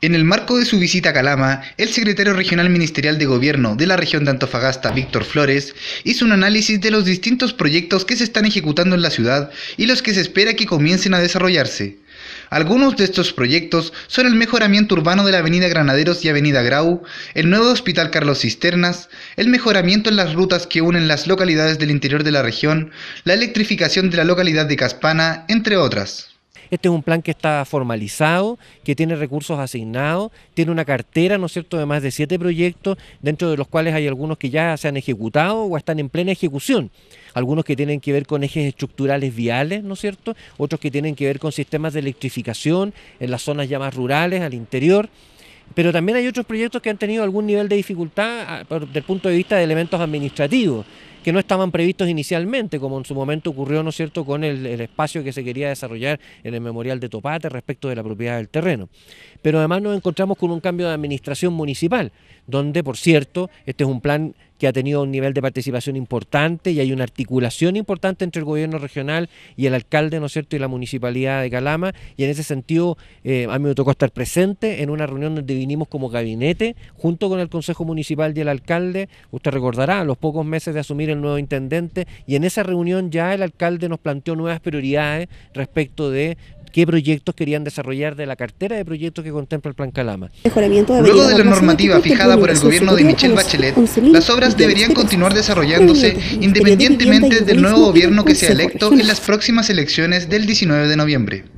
En el marco de su visita a Calama, el secretario regional ministerial de Gobierno de la región de Antofagasta, Víctor Flores, hizo un análisis de los distintos proyectos que se están ejecutando en la ciudad y los que se espera que comiencen a desarrollarse. Algunos de estos proyectos son el mejoramiento urbano de la Avenida Granaderos y Avenida Grau, el nuevo Hospital Carlos Cisternas, el mejoramiento en las rutas que unen las localidades del interior de la región, la electrificación de la localidad de Caspana, entre otras. Este es un plan que está formalizado, que tiene recursos asignados, tiene una cartera, ¿no es cierto?, de más de siete proyectos, dentro de los cuales hay algunos que ya se han ejecutado o están en plena ejecución. Algunos que tienen que ver con ejes estructurales viales, ¿no es cierto?, otros que tienen que ver con sistemas de electrificación en las zonas ya más rurales, al interior pero también hay otros proyectos que han tenido algún nivel de dificultad ah, desde el punto de vista de elementos administrativos que no estaban previstos inicialmente, como en su momento ocurrió, ¿no es cierto?, con el, el espacio que se quería desarrollar en el memorial de Topate respecto de la propiedad del terreno. Pero además nos encontramos con un cambio de administración municipal, donde, por cierto, este es un plan que ha tenido un nivel de participación importante y hay una articulación importante entre el gobierno regional y el alcalde, ¿no es cierto?, y la municipalidad de Calama. Y en ese sentido, eh, a mí me tocó estar presente en una reunión donde vinimos como gabinete junto con el Consejo Municipal y el alcalde. Usted recordará, a los pocos meses de asumir el nuevo intendente, y en esa reunión ya el alcalde nos planteó nuevas prioridades respecto de qué proyectos querían desarrollar de la cartera de proyectos que contempla el Plan Calama. Luego de la normativa fijada por el gobierno de Michelle Bachelet, las obras deberían continuar desarrollándose independientemente del nuevo gobierno que sea electo en las próximas elecciones del 19 de noviembre.